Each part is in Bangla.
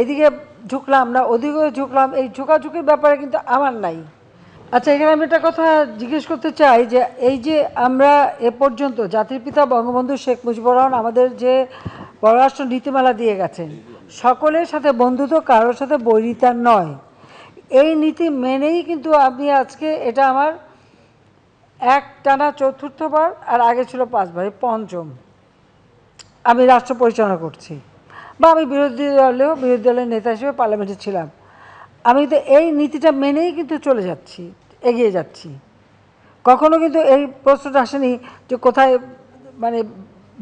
এদিকে ঝুঁকলাম না ওদিকেও ঝুঁকলাম এই ঝুঁকাঝুঁকির ব্যাপারে কিন্তু আমার নাই আচ্ছা এখানে আমি একটা কথা জিজ্ঞেস করতে চাই যে এই যে আমরা এ পর্যন্ত জাতির পিতা বঙ্গবন্ধু শেখ মুজিবুর রহমান আমাদের যে পররাষ্ট্র নীতিমালা দিয়ে গেছেন সকলের সাথে বন্ধুত্ব কারোর সাথে বৈরিতা নয় এই নীতি মেনেই কিন্তু আমি আজকে এটা আমার এক টানা চতুর্থবার আর আগে ছিল পাঁচবার পঞ্চম আমি রাষ্ট্র পরিচালনা করছি বা আমি বিরোধী দলেও বিরোধী দলের নেতা হিসেবে পার্লামেন্টে ছিলাম আমি তো এই নীতিটা মেনেই কিন্তু চলে যাচ্ছি এগিয়ে যাচ্ছি কখনো কিন্তু এই প্রশ্নটা আসেনি যে কোথায় মানে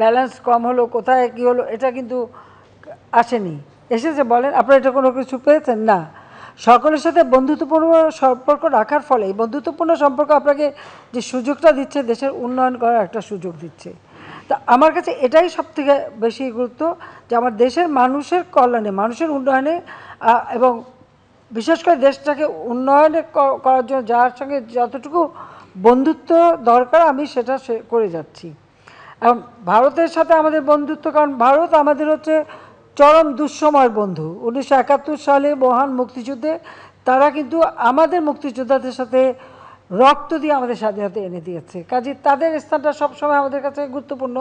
ব্যালেন্স কম হলো কোথায় কী হলো এটা কিন্তু আসেনি এসেছে বলেন আপনারা এটা কোনো কিছু পেয়েছেন না সকলের সাথে বন্ধুত্বপূর্ণ সম্পর্ক রাখার ফলে বন্ধুত্বপূর্ণ সম্পর্ক আপনাকে যে সুযোগটা দিচ্ছে দেশের উন্নয়ন করার একটা সুযোগ দিচ্ছে তা আমার কাছে এটাই সবথেকে বেশি গুরুত্ব যে আমার দেশের মানুষের কল্যাণে মানুষের উন্নয়নে এবং বিশেষ করে দেশটাকে উন্নয়নে করার জন্য যার সঙ্গে যতটুকু বন্ধুত্ব দরকার আমি সেটা করে যাচ্ছি এবং ভারতের সাথে আমাদের বন্ধুত্ব কারণ ভারত আমাদের হচ্ছে চরম দুঃসময়ের বন্ধু উনিশশো সালে মহান মুক্তিযুদ্ধে তারা কিন্তু আমাদের মুক্তিযোদ্ধাদের সাথে রক্ত দিয়ে আমাদের স্বাধীনতা এনে দিয়েছে কাজে তাদের স্থানটা সবসময় আমাদের কাছে গুরুত্বপূর্ণ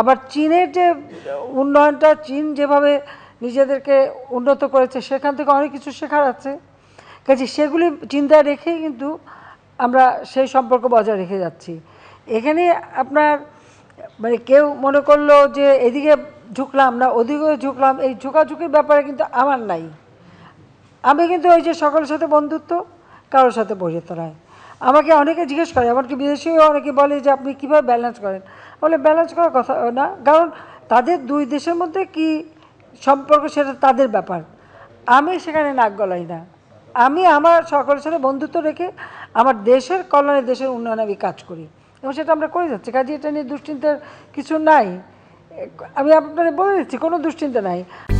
আবার চীনের যে উন্নয়নটা চীন যেভাবে নিজেদেরকে উন্নত করেছে সেখান থেকে অনেক কিছু শেখার আছে কাজে সেগুলি চিন্তা রেখে কিন্তু আমরা সেই সম্পর্ক বজায় রেখে যাচ্ছি এখানে আপনার মানে কেউ মনে করলো যে এদিকে ঝুঁকলাম না ওদিকে ঝুঁকলাম এই ঝুঁকাঝুঁকির ব্যাপারে কিন্তু আমার নাই আমি কিন্তু ওই যে সকলের সাথে বন্ধুত্ব কারোর সাথে বহিত নয় আমাকে অনেকে জিজ্ঞেস করে এমনকি বিদেশিও অনেকে বলে যে আপনি কীভাবে ব্যালেন্স করেন বলে ব্যালেন্স করার কথা না কারণ তাদের দুই দেশের মধ্যে কি সম্পর্ক সেটা তাদের ব্যাপার আমি সেখানে নাক গলাই না আমি আমার সকলের সাথে বন্ধুত্ব রেখে আমার দেশের কল্যাণে দেশের উন্নয়নে আমি কাজ করি এবং সেটা আমরা করে যাচ্ছি কাজে এটা নিয়ে দুশ্চিন্তার কিছু নাই আমি আপনাদের বলে দিচ্ছি কোনো দুশ্চিন্তা নাই